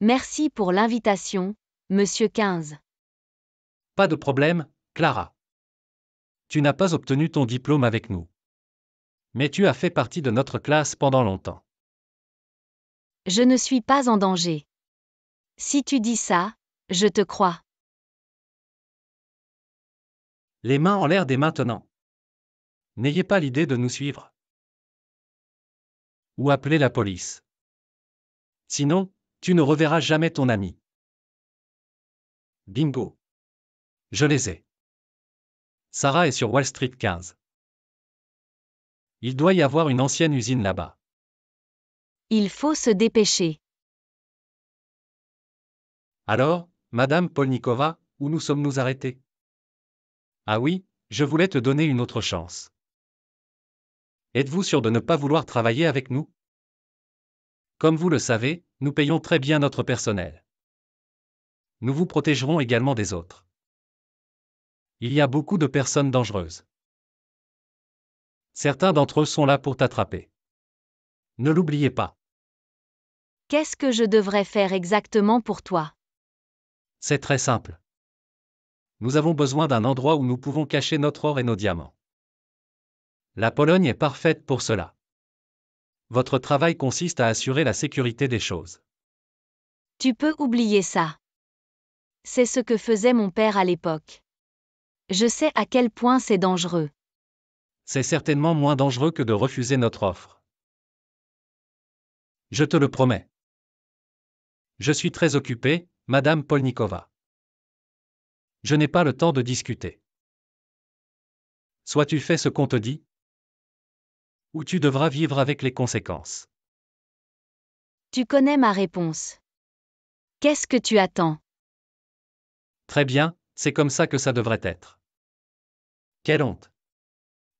Merci pour l'invitation, Monsieur 15. Pas de problème, Clara. Tu n'as pas obtenu ton diplôme avec nous. Mais tu as fait partie de notre classe pendant longtemps. Je ne suis pas en danger. Si tu dis ça, je te crois. Les mains en l'air dès maintenant. N'ayez pas l'idée de nous suivre. Ou appelez la police. Sinon, tu ne reverras jamais ton ami. Bingo. Je les ai. Sarah est sur Wall Street 15. Il doit y avoir une ancienne usine là-bas. Il faut se dépêcher. Alors, Madame Polnikova, où nous sommes-nous arrêtés Ah oui, je voulais te donner une autre chance. Êtes-vous sûr de ne pas vouloir travailler avec nous comme vous le savez, nous payons très bien notre personnel. Nous vous protégerons également des autres. Il y a beaucoup de personnes dangereuses. Certains d'entre eux sont là pour t'attraper. Ne l'oubliez pas. Qu'est-ce que je devrais faire exactement pour toi C'est très simple. Nous avons besoin d'un endroit où nous pouvons cacher notre or et nos diamants. La Pologne est parfaite pour cela. Votre travail consiste à assurer la sécurité des choses. Tu peux oublier ça. C'est ce que faisait mon père à l'époque. Je sais à quel point c'est dangereux. C'est certainement moins dangereux que de refuser notre offre. Je te le promets. Je suis très occupé, Madame Polnikova. Je n'ai pas le temps de discuter. Soit tu fais ce qu'on te dit, ou tu devras vivre avec les conséquences. Tu connais ma réponse. Qu'est-ce que tu attends Très bien, c'est comme ça que ça devrait être. Quelle honte.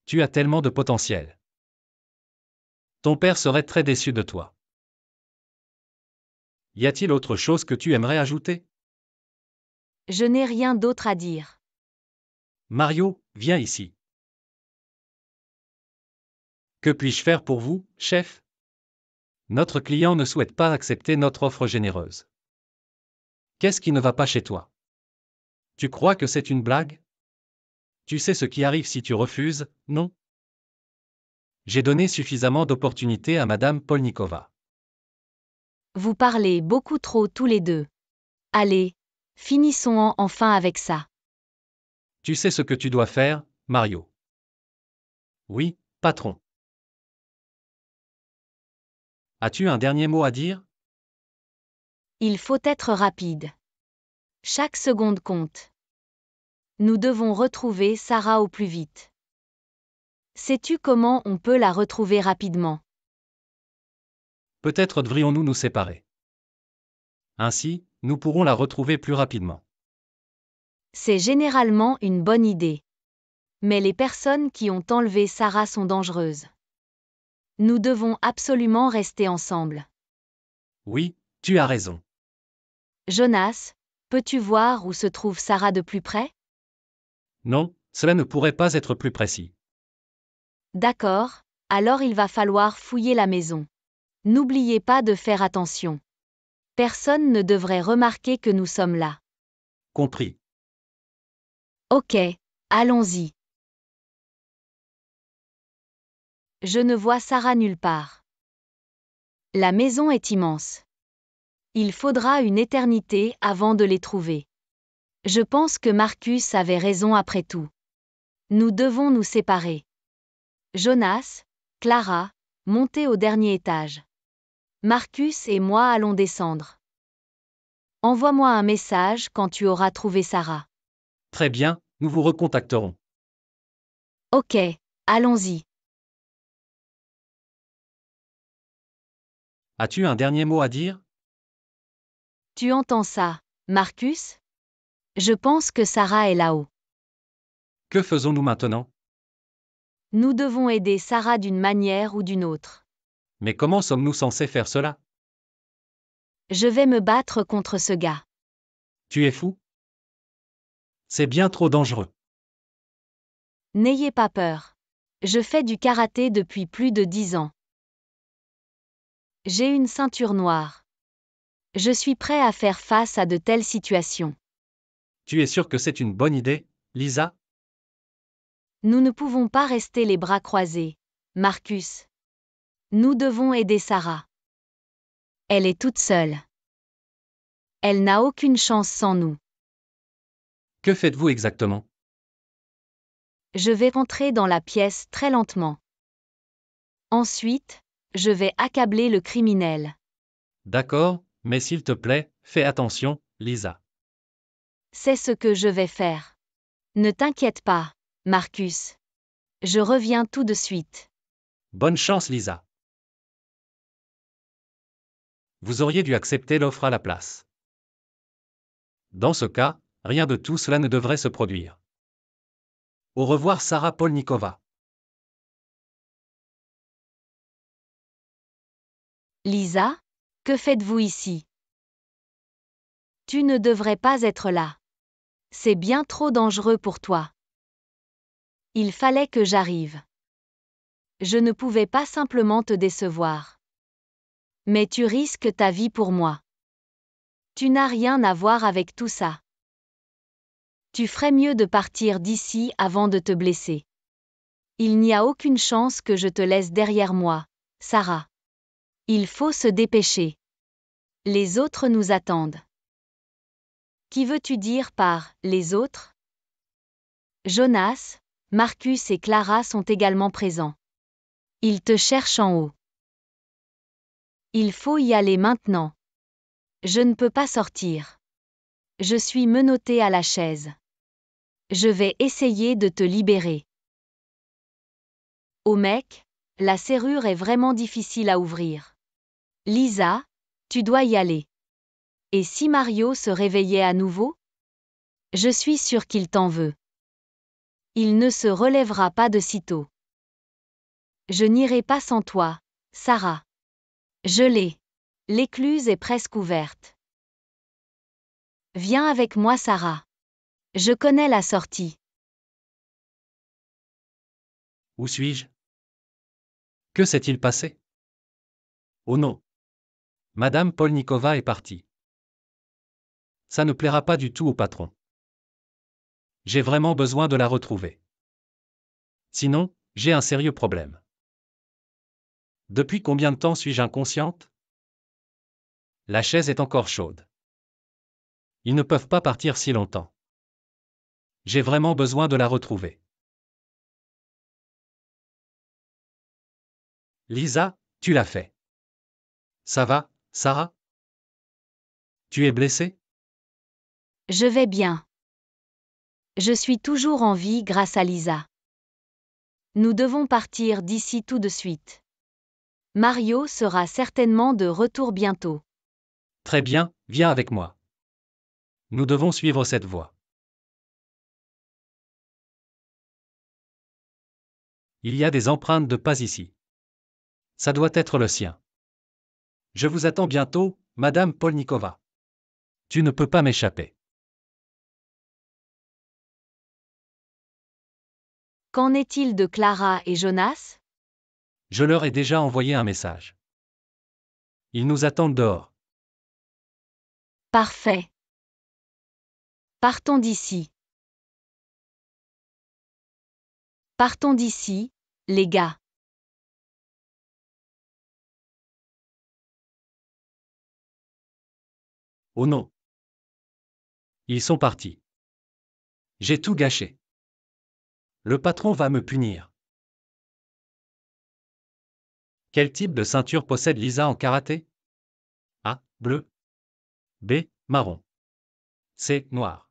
Tu as tellement de potentiel. Ton père serait très déçu de toi. Y a-t-il autre chose que tu aimerais ajouter Je n'ai rien d'autre à dire. Mario, viens ici. Que puis-je faire pour vous, chef Notre client ne souhaite pas accepter notre offre généreuse. Qu'est-ce qui ne va pas chez toi Tu crois que c'est une blague Tu sais ce qui arrive si tu refuses, non J'ai donné suffisamment d'opportunités à Madame Polnikova. Vous parlez beaucoup trop tous les deux. Allez, finissons-en enfin avec ça. Tu sais ce que tu dois faire, Mario. Oui, patron. As-tu un dernier mot à dire Il faut être rapide. Chaque seconde compte. Nous devons retrouver Sarah au plus vite. Sais-tu comment on peut la retrouver rapidement Peut-être devrions-nous nous séparer. Ainsi, nous pourrons la retrouver plus rapidement. C'est généralement une bonne idée. Mais les personnes qui ont enlevé Sarah sont dangereuses. Nous devons absolument rester ensemble. Oui, tu as raison. Jonas, peux-tu voir où se trouve Sarah de plus près Non, cela ne pourrait pas être plus précis. D'accord, alors il va falloir fouiller la maison. N'oubliez pas de faire attention. Personne ne devrait remarquer que nous sommes là. Compris. Ok, allons-y. Je ne vois Sarah nulle part. La maison est immense. Il faudra une éternité avant de les trouver. Je pense que Marcus avait raison après tout. Nous devons nous séparer. Jonas, Clara, montez au dernier étage. Marcus et moi allons descendre. Envoie-moi un message quand tu auras trouvé Sarah. Très bien, nous vous recontacterons. Ok, allons-y. As-tu un dernier mot à dire Tu entends ça, Marcus Je pense que Sarah est là-haut. Que faisons-nous maintenant Nous devons aider Sarah d'une manière ou d'une autre. Mais comment sommes-nous censés faire cela Je vais me battre contre ce gars. Tu es fou C'est bien trop dangereux. N'ayez pas peur. Je fais du karaté depuis plus de dix ans. J'ai une ceinture noire. Je suis prêt à faire face à de telles situations. Tu es sûr que c'est une bonne idée, Lisa Nous ne pouvons pas rester les bras croisés, Marcus. Nous devons aider Sarah. Elle est toute seule. Elle n'a aucune chance sans nous. Que faites-vous exactement Je vais rentrer dans la pièce très lentement. Ensuite, je vais accabler le criminel. D'accord, mais s'il te plaît, fais attention, Lisa. C'est ce que je vais faire. Ne t'inquiète pas, Marcus. Je reviens tout de suite. Bonne chance, Lisa. Vous auriez dû accepter l'offre à la place. Dans ce cas, rien de tout cela ne devrait se produire. Au revoir Sarah Polnikova. Lisa, que faites-vous ici Tu ne devrais pas être là. C'est bien trop dangereux pour toi. Il fallait que j'arrive. Je ne pouvais pas simplement te décevoir. Mais tu risques ta vie pour moi. Tu n'as rien à voir avec tout ça. Tu ferais mieux de partir d'ici avant de te blesser. Il n'y a aucune chance que je te laisse derrière moi, Sarah. Il faut se dépêcher. Les autres nous attendent. Qui veux-tu dire par les autres Jonas, Marcus et Clara sont également présents. Ils te cherchent en haut. Il faut y aller maintenant. Je ne peux pas sortir. Je suis menotté à la chaise. Je vais essayer de te libérer. Au mec, la serrure est vraiment difficile à ouvrir. Lisa, tu dois y aller. Et si Mario se réveillait à nouveau Je suis sûre qu'il t'en veut. Il ne se relèvera pas de sitôt. Je n'irai pas sans toi, Sarah. Je l'ai. L'écluse est presque ouverte. Viens avec moi, Sarah. Je connais la sortie. Où suis-je Que s'est-il passé Oh non Madame Polnikova est partie. Ça ne plaira pas du tout au patron. J'ai vraiment besoin de la retrouver. Sinon, j'ai un sérieux problème. Depuis combien de temps suis-je inconsciente La chaise est encore chaude. Ils ne peuvent pas partir si longtemps. J'ai vraiment besoin de la retrouver. Lisa, tu l'as fait. Ça va, Sarah Tu es blessée Je vais bien. Je suis toujours en vie grâce à Lisa. Nous devons partir d'ici tout de suite. Mario sera certainement de retour bientôt. Très bien, viens avec moi. Nous devons suivre cette voie. Il y a des empreintes de pas ici. Ça doit être le sien. Je vous attends bientôt, Madame Polnikova. Tu ne peux pas m'échapper. Qu'en est-il de Clara et Jonas Je leur ai déjà envoyé un message. Ils nous attendent dehors. Parfait. Partons d'ici. Partons d'ici, les gars. Oh non. Ils sont partis. J'ai tout gâché. Le patron va me punir. Quel type de ceinture possède Lisa en karaté A. Bleu. B. Marron. C. Noir.